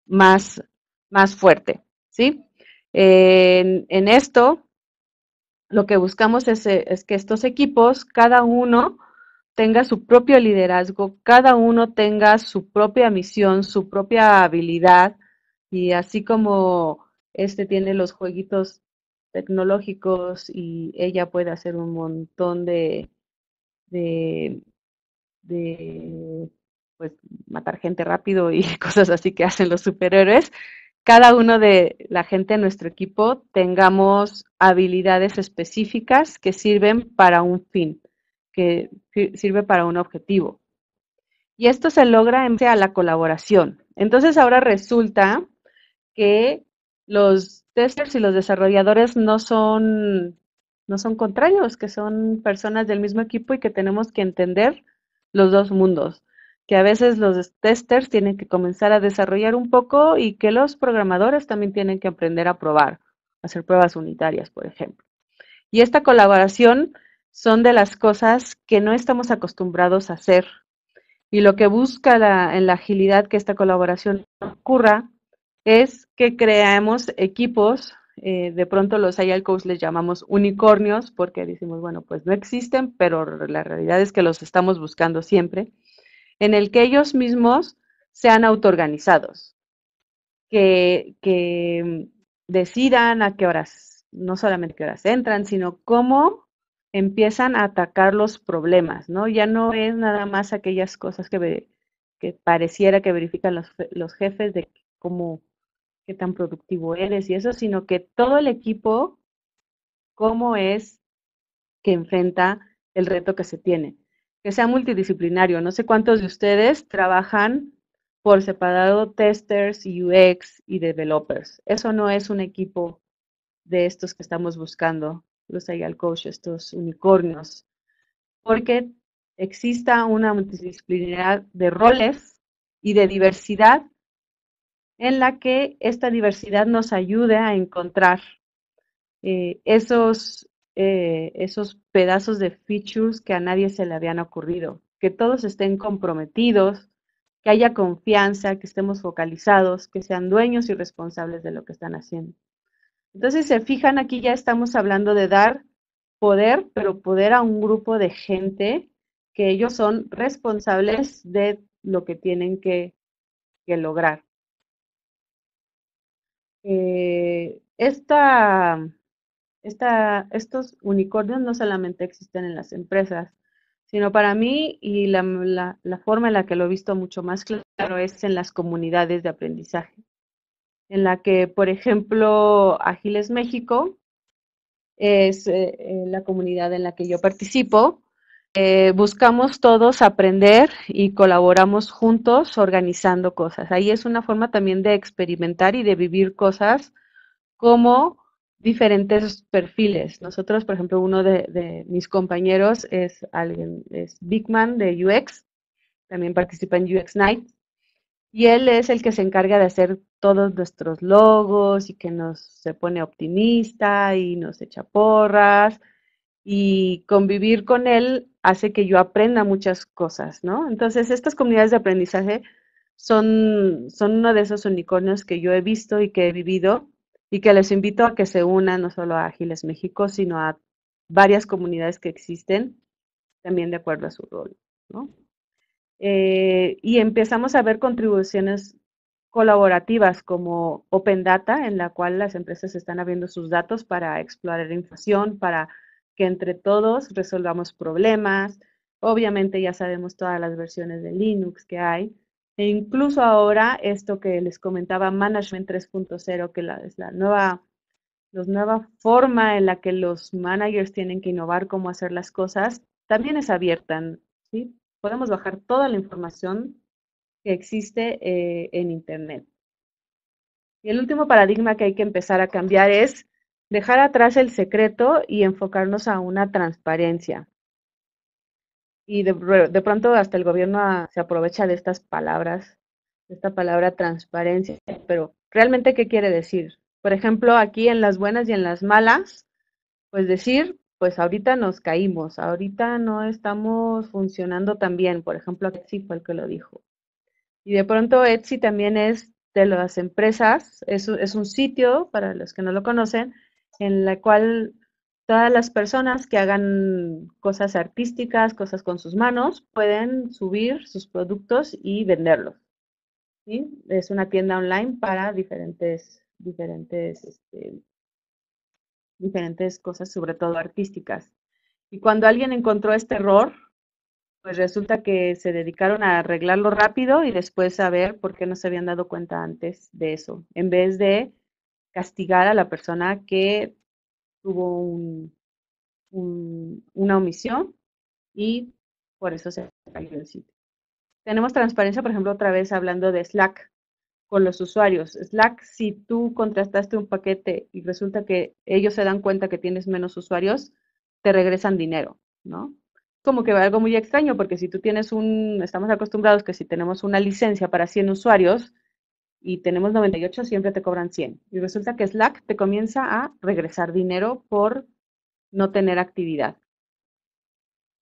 más, más fuerte, ¿sí? en, esto, lo que buscamos es que estos equipos, cada uno tenga su propio liderazgo, cada uno tenga su propia misión, su propia habilidad y así como este tiene los jueguitos tecnológicos y ella puede hacer un montón de, de, de pues matar gente rápido y cosas así que hacen los superhéroes, cada uno de la gente en nuestro equipo tengamos habilidades específicas que sirven para un fin que sirve para un objetivo. Y esto se logra en base a la colaboración. Entonces ahora resulta que los testers y los desarrolladores no son, no son contrarios, que son personas del mismo equipo y que tenemos que entender los dos mundos, que a veces los testers tienen que comenzar a desarrollar un poco y que los programadores también tienen que aprender a probar, hacer pruebas unitarias, por ejemplo. Y esta colaboración son de las cosas que no estamos acostumbrados a hacer. Y lo que busca en la agilidad que esta colaboración ocurra es que creamos equipos, eh, de pronto los IALCOS les llamamos unicornios porque decimos, bueno, pues no existen, pero la realidad es que los estamos buscando siempre, en el que ellos mismos sean autoorganizados, que, que decidan a qué horas, no solamente qué horas entran, sino cómo empiezan a atacar los problemas, ¿no? Ya no es nada más aquellas cosas que, pareciera que verifican los, jefes de cómo, qué tan productivo eres y eso, sino que todo el equipo, cómo es que enfrenta el reto que se tiene, que sea multidisciplinario. No sé cuántos de ustedes trabajan por separado testers, UX y developers. Eso no es un equipo de estos que estamos buscando los al Coach, estos unicornios, porque exista una multidisciplinaridad de roles y de diversidad en la que esta diversidad nos ayude a encontrar eh, esos, eh, esos pedazos de features que a nadie se le habían ocurrido, que todos estén comprometidos, que haya confianza, que estemos focalizados, que sean dueños y responsables de lo que están haciendo. Entonces, se fijan, aquí ya estamos hablando de dar poder, pero poder a un grupo de gente que ellos son responsables de lo que tienen que, lograr. Eh, estos unicornios no solamente existen en las empresas, sino para mí y la forma en la que lo he visto mucho más claro es en las comunidades de aprendizaje en la que, por ejemplo, Agiles México es eh, eh, la comunidad en la que yo participo. Eh, buscamos todos aprender y colaboramos juntos organizando cosas. Ahí es una forma también de experimentar y de vivir cosas como diferentes perfiles. Nosotros, por ejemplo, uno de, de mis compañeros es alguien, es Bigman de UX, también participa en UX Night, y él es el que se encarga de hacer todos nuestros logos y que nos se pone optimista y nos echa porras. Y convivir con él hace que yo aprenda muchas cosas, ¿no? Entonces, estas comunidades de aprendizaje son, son uno de esos unicornios que yo he visto y que he vivido y que les invito a que se unan no solo a Ágiles México, sino a varias comunidades que existen también de acuerdo a su rol, ¿no? Eh, y empezamos a ver contribuciones colaborativas como Open Data, en la cual las empresas están abriendo sus datos para explorar información, para que entre todos resolvamos problemas. Obviamente ya sabemos todas las versiones de Linux que hay. E incluso ahora esto que les comentaba, Management 3.0, que es la nueva, nueva forma en la que los managers tienen que innovar cómo hacer las cosas, también es abierta. ¿sí? podemos bajar toda la información que existe eh, en Internet. Y el último paradigma que hay que empezar a cambiar es dejar atrás el secreto y enfocarnos a una transparencia. Y de, pronto hasta el gobierno ah, se aprovecha de estas palabras, de esta palabra transparencia, pero ¿realmente qué quiere decir? Por ejemplo, aquí en las buenas y en las malas, pues decir pues ahorita nos caímos, ahorita no estamos funcionando tan bien. Por ejemplo, Etsy fue el que lo dijo. Y de pronto Etsy también es de las empresas, es, es un sitio, para los que no lo conocen, en la cual todas las personas que hagan cosas artísticas, cosas con sus manos, pueden subir sus productos y venderlos. Es una tienda online para diferentes, diferentes este, diferentes cosas, sobre todo artísticas. Y cuando alguien encontró este error, pues resulta que se dedicaron a arreglarlo rápido y después a ver por qué no se habían dado cuenta antes de eso, en vez de castigar a la persona que tuvo una omisión y por eso se cayó el sitio. Tenemos transparencia, por ejemplo, otra vez hablando de Slack con los usuarios. Slack, si tú contrastaste un paquete y resulta que ellos se dan cuenta que tienes menos usuarios, te regresan dinero, ¿no? Como que va algo muy extraño, porque si tú tienes un, estamos acostumbrados que si tenemos una licencia para 100 usuarios y tenemos 98, siempre te cobran 100. Y resulta que Slack te comienza a regresar dinero por no tener actividad.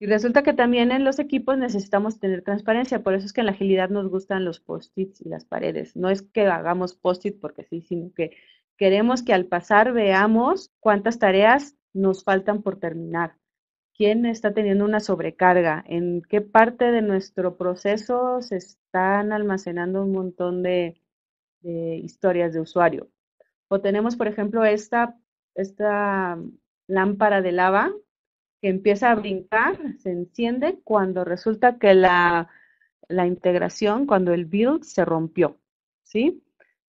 Y resulta que también en los equipos necesitamos tener transparencia, por eso es que en la agilidad nos gustan los post-its y las paredes. No es que hagamos post-it porque sí, sino que queremos que al pasar veamos cuántas tareas nos faltan por terminar, quién está teniendo una sobrecarga, en qué parte de nuestro proceso se están almacenando un montón de, historias de usuario. O tenemos, por ejemplo, esta, esta mm, lámpara de lava empieza a brincar, se enciende cuando resulta que la, integración, cuando el build se rompió, ¿sí?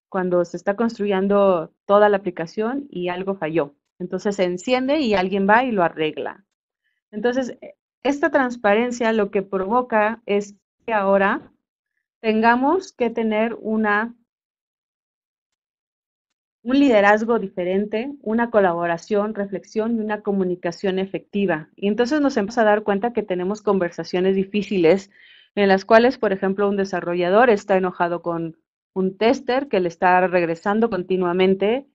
Cuando se está construyendo toda la aplicación y algo falló. Entonces se enciende y alguien va y lo arregla. Entonces, e, esta transparencia lo que provoca es que ahora tengamos que tener una un liderazgo diferente, una colaboración, reflexión y una comunicación efectiva. Y entonces nos empezamos a dar cuenta que tenemos conversaciones difíciles en las cuales, por ejemplo, un desarrollador está enojado con un tester que le está regresando continuamente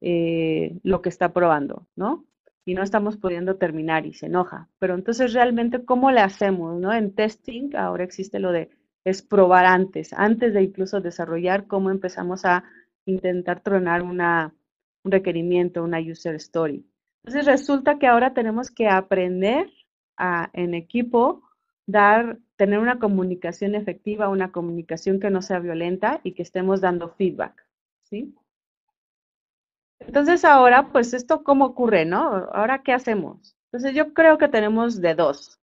eh, lo que está probando, ¿no? Y no estamos pudiendo terminar y se enoja. Pero entonces realmente, ¿cómo le hacemos, no? En testing ahora existe lo de es probar antes, antes de incluso desarrollar, cómo empezamos a intentar tronar un requerimiento, una user story. Entonces resulta que ahora tenemos que aprender a, en equipo, dar, tener una comunicación efectiva, una comunicación que no sea violenta y que estemos dando feedback, ¿sí? Entonces ahora, pues esto cómo ocurre, ¿no? Ahora, ¿qué hacemos? Entonces yo creo que tenemos de dos.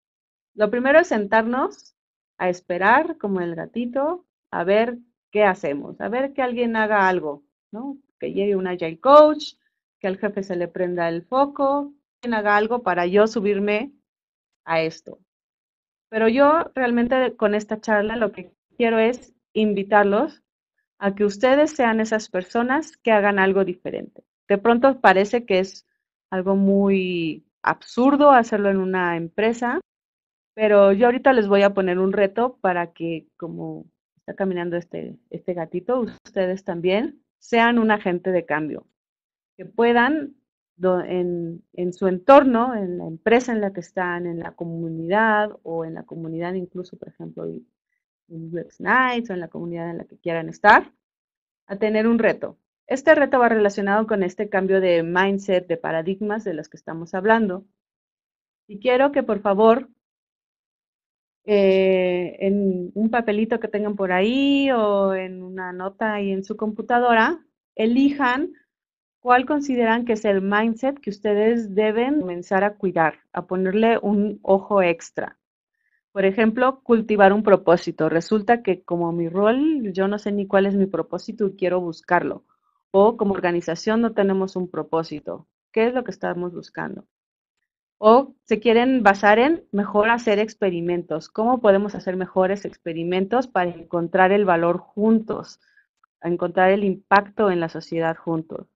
Lo primero es sentarnos a esperar como el gatito, a ver ¿qué hacemos? A ver que alguien haga algo, ¿no? Que llegue un agile coach, que al jefe se le prenda el foco, que haga algo para yo subirme a esto. Pero yo realmente con esta charla lo que quiero es invitarlos a que ustedes sean esas personas que hagan algo diferente. De pronto parece que es algo muy absurdo hacerlo en una empresa, pero yo ahorita les voy a poner un reto para que como está caminando este, este gatito, ustedes también sean un agente de cambio, que puedan en, su entorno, en la empresa en la que están, en la comunidad o en la comunidad incluso, por ejemplo, en Web Nights o en la comunidad en la que quieran estar, a tener un reto. Este reto va relacionado con este cambio de mindset, de paradigmas de los que estamos hablando. Y quiero que por favor eh, en un papelito que tengan por ahí o en una nota y en su computadora, elijan cuál consideran que es el mindset que ustedes deben comenzar a cuidar, a ponerle un ojo extra. Por ejemplo, cultivar un propósito. Resulta que como mi rol, yo no sé ni cuál es mi propósito y quiero buscarlo. O como organización no tenemos un propósito. ¿Qué es lo que estamos buscando? o se quieren basar en mejor hacer experimentos. ¿Cómo podemos hacer mejores experimentos para encontrar el valor juntos, encontrar el impacto en la sociedad juntos?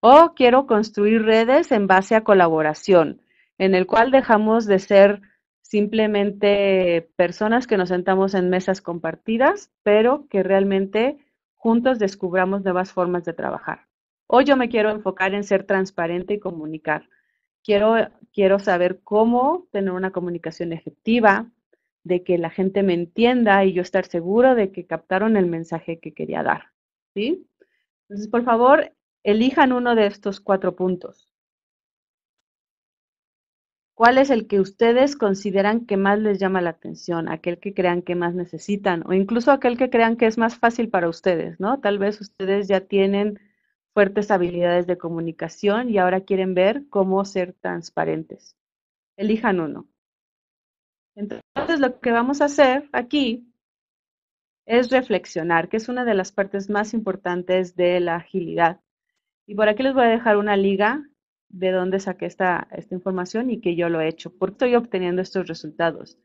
O quiero construir redes en base a colaboración, en el cual dejamos de ser simplemente personas que nos sentamos en mesas compartidas, pero que realmente juntos descubramos nuevas formas de trabajar. O yo me quiero enfocar en ser transparente y comunicar quiero quiero saber cómo tener una comunicación efectiva, de que la gente me entienda y yo estar seguro de que captaron el mensaje que quería dar. ¿sí? Entonces, por favor, elijan uno de estos cuatro puntos. ¿Cuál es el que ustedes consideran que más les llama la atención? Aquel que crean que más necesitan o incluso aquel que crean que es más fácil para ustedes, ¿no? Tal vez ustedes ya tienen fuertes habilidades de comunicación y ahora quieren ver cómo ser transparentes. Elijan uno. Entonces, lo que vamos a hacer aquí es reflexionar, que es una de las partes más importantes de la agilidad. Y por aquí les voy a dejar una liga de dónde saqué esta, esta información y que yo lo he hecho, porque estoy obteniendo estos resultados.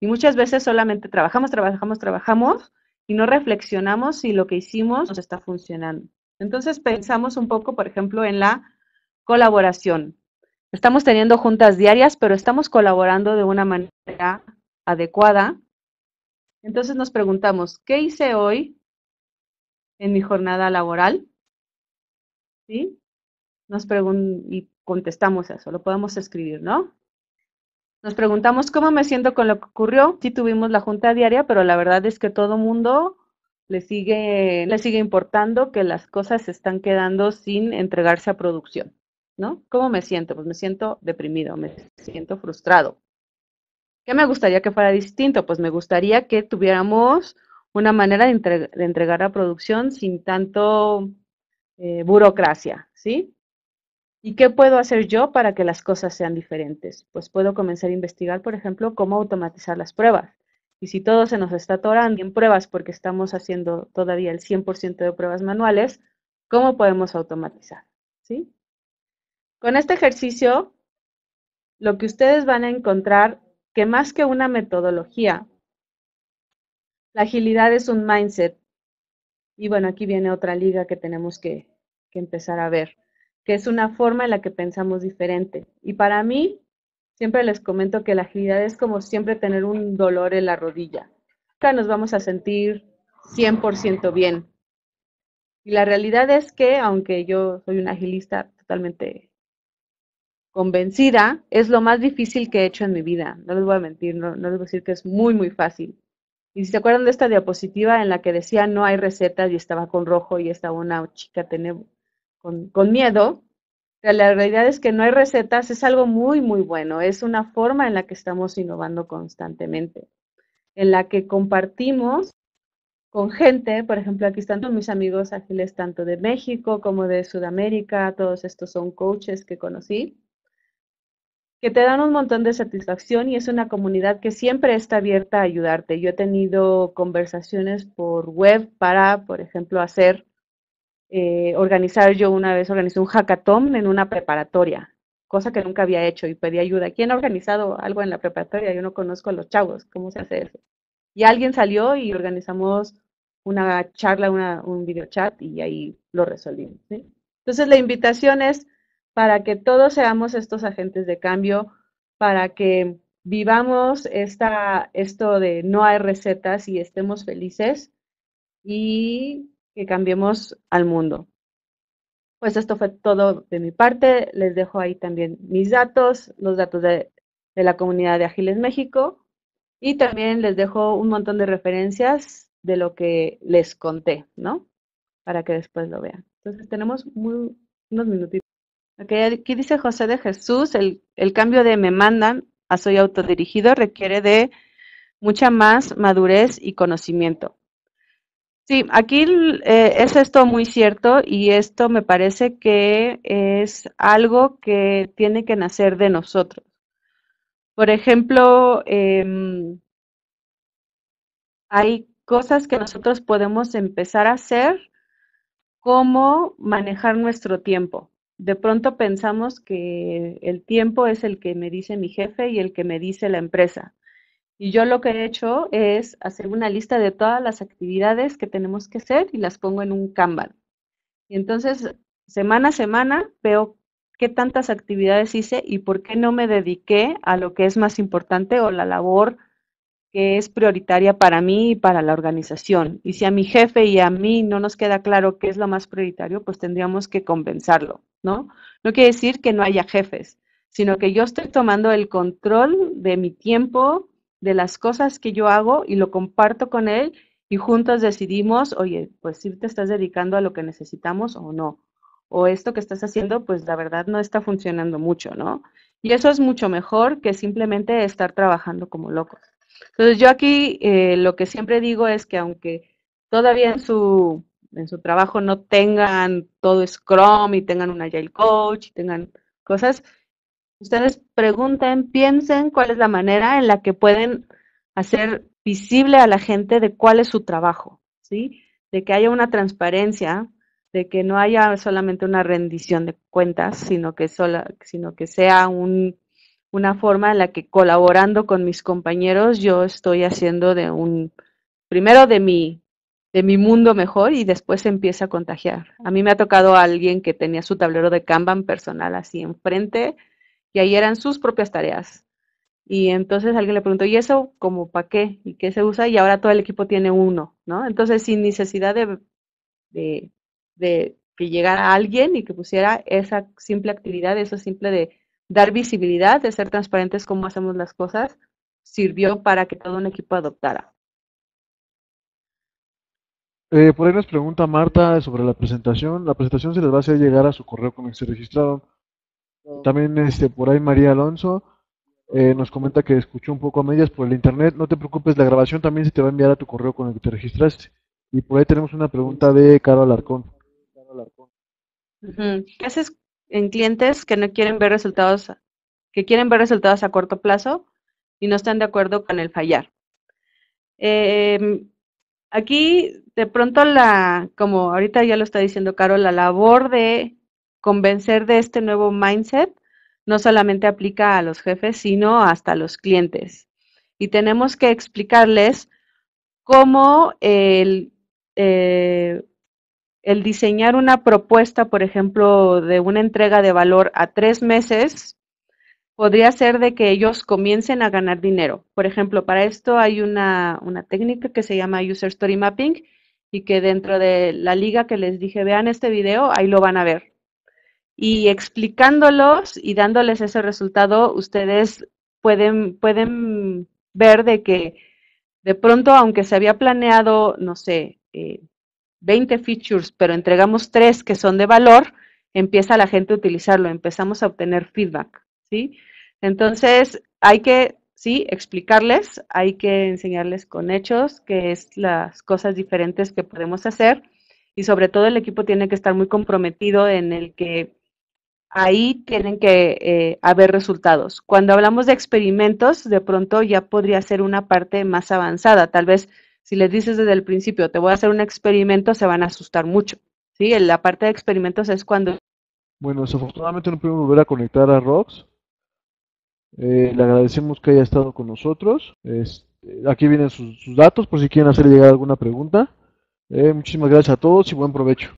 Y muchas veces solamente trabajamos, trabajamos, trabajamos y no reflexionamos si lo que hicimos nos está funcionando. Entonces pensamos un poco, por ejemplo, en la colaboración. Estamos teniendo juntas diarias, pero estamos colaborando de una manera adecuada. Entonces nos preguntamos, ¿qué hice hoy en mi jornada laboral? ¿Sí? Nos y contestamos eso, lo podemos escribir, ¿no? Nos preguntamos cómo me siento con lo que ocurrió. Sí tuvimos la junta diaria, pero la verdad es que todo mundo le sigue, le sigue importando que las cosas se están quedando sin entregarse a producción, ¿no? ¿Cómo me siento? Pues me siento deprimido, me siento frustrado. ¿Qué me gustaría que fuera distinto? Pues me gustaría que tuviéramos una manera de, entregar a producción sin tanto eh, burocracia, ¿sí? ¿Y qué puedo hacer yo para que las cosas sean diferentes? Pues puedo comenzar a investigar, por ejemplo, cómo automatizar las pruebas y si todo se nos está atorando en pruebas porque estamos haciendo todavía el 100% de pruebas manuales, ¿cómo podemos automatizar? ¿Sí? Con este ejercicio, lo que ustedes van a encontrar que más que una metodología, la agilidad es un mindset. Y bueno, aquí viene otra liga que tenemos que empezar a ver, que es una forma en la que pensamos diferente. Y para mí, Siempre les comento que la agilidad es como siempre tener un dolor en la rodilla. Acá nos vamos a sentir 100% bien. Y la realidad es que, aunque yo soy una agilista totalmente convencida, es lo más difícil que he hecho en mi vida. No les voy a mentir, no, les voy a decir que es muy, muy fácil. Y si se acuerdan de esta diapositiva en la que decía no hay recetas y estaba con rojo y estaba una chica con, con miedo, la realidad es que no hay recetas, es algo muy, muy bueno. Es una forma en la que estamos innovando constantemente, en la que compartimos con gente, por ejemplo, aquí están todos mis amigos ágiles tanto de México como de Sudamérica, todos estos son coaches que conocí, que te dan un montón de satisfacción y es una comunidad que siempre está abierta a ayudarte. Yo he tenido conversaciones por web para, por ejemplo, hacer eh, organizar, yo una vez organizé un hackathon en una preparatoria, cosa que nunca había hecho y pedí ayuda. ¿Quién ha organizado algo en la preparatoria? Yo no conozco a los chavos, ¿cómo se hace eso? Y alguien salió y organizamos una charla, una, un chat y ahí lo resolvimos. Entonces la invitación es para que todos seamos estos agentes de cambio, para que vivamos esta, esto de no hay recetas y estemos felices y que cambiemos al mundo. Pues esto fue todo de mi parte. Les dejo ahí también mis datos, los datos de, la comunidad de ágiles México y también les dejo un montón de referencias de lo que les conté, ¿no? Para que después lo vean. Entonces tenemos muy, unos minutitos. Okay, aquí dice José de Jesús, el, el cambio de me mandan a soy autodirigido requiere de mucha más madurez y conocimiento. Sí, aquí eh, es esto muy cierto y esto me parece que es algo que tiene que nacer de nosotros. Por ejemplo, em, hay cosas que nosotros podemos empezar a hacer como manejar nuestro tiempo. De pronto pensamos que el tiempo es el que me dice mi jefe y el que me dice la empresa. Y yo lo que he hecho es hacer una lista de todas las actividades que tenemos que hacer y las pongo en un Kanban. Y entonces, semana a semana, veo qué tantas actividades hice y por qué no me dediqué a lo que es más importante o la labor que es prioritaria para mí y para la organización. Y si a mi jefe y a mí no nos queda claro qué es lo más prioritario, pues tendríamos que compensarlo, ¿no? No quiere decir que no haya jefes, sino que yo estoy tomando el control de mi tiempo, de las cosas que yo hago y lo comparto con él y juntos decidimos, oye, pues si te estás dedicando a lo que necesitamos o no. O esto que estás haciendo, pues la verdad no está funcionando mucho, ¿no? Y eso es mucho mejor que simplemente estar trabajando como locos. Entonces yo aquí eh, lo que siempre digo es que aunque todavía en su, en su trabajo no tengan todo Scrum y tengan un Agile Coach y tengan cosas, Ustedes pregunten, piensen cuál es la manera en la que pueden hacer visible a la gente de cuál es su trabajo, ¿sí? De que haya una transparencia, de que no haya solamente una rendición de cuentas, sino que, sola, sino que sea una forma en la que colaborando con mis compañeros yo estoy haciendo de un, primero de mi, de mi mundo mejor y después empieza a contagiar. A mí me ha tocado a alguien que tenía su tablero de Kanban personal así enfrente y ahí eran sus propias tareas. Y entonces alguien le preguntó, ¿y eso como para qué? ¿Y qué se usa? Y ahora todo el equipo tiene uno, ¿no? Entonces, sin necesidad de, de, que llegara alguien y que pusiera esa simple actividad, eso simple de dar visibilidad, de ser transparentes cómo hacemos las cosas, sirvió para que todo un equipo adoptara. Eh, por ahí nos pregunta Marta sobre la presentación. La presentación se les va a hacer llegar a su correo con el registrado también este, por ahí María Alonso eh, nos comenta que escuchó un poco a medias por el internet. No te preocupes, la grabación también se te va a enviar a tu correo con el que te registraste. Y por ahí tenemos una pregunta de Caro Alarcón. ¿Qué haces en clientes que no quieren ver resultados, que quieren ver resultados a corto plazo y no están de acuerdo con el fallar? Em, aquí, de pronto, la, como ahorita ya lo está diciendo Caro, la labor de Convencer de este nuevo mindset no solamente aplica a los jefes, sino hasta a los clientes. Y tenemos que explicarles cómo eh, el, diseñar una propuesta, por ejemplo, de una entrega de valor a tres meses, podría ser de que ellos comiencen a ganar dinero. Por ejemplo, para esto hay una, una, técnica que se llama User Story Mapping y que dentro de la liga que les dije, vean este video, ahí lo van a ver y explicándolos y dándoles ese resultado, ustedes pueden, pueden ver de que de pronto, aunque se había planeado, no sé, 20 eh, features, pero entregamos tres que son de valor, empieza la gente a utilizarlo, empezamos a obtener feedback, ¿sí? Entonces, hay que, sí, explicarles, hay que enseñarles con hechos, que es las cosas diferentes que podemos hacer, y sobre todo el equipo tiene que estar muy comprometido en el que ahí tienen que eh, haber resultados. Cuando hablamos de experimentos, de pronto ya podría ser una parte más avanzada. Tal vez si les dices desde el principio, te voy a hacer un experimento, se van a asustar mucho. Sí, la parte de experimentos es cuando... Bueno, desafortunadamente no pudimos volver a conectar a Rox. Eh, le agradecemos que haya estado con nosotros. Este, aquí vienen sus, datos por si quieren hacer llegar alguna pregunta. Eh, muchísimas gracias a todos y buen provecho.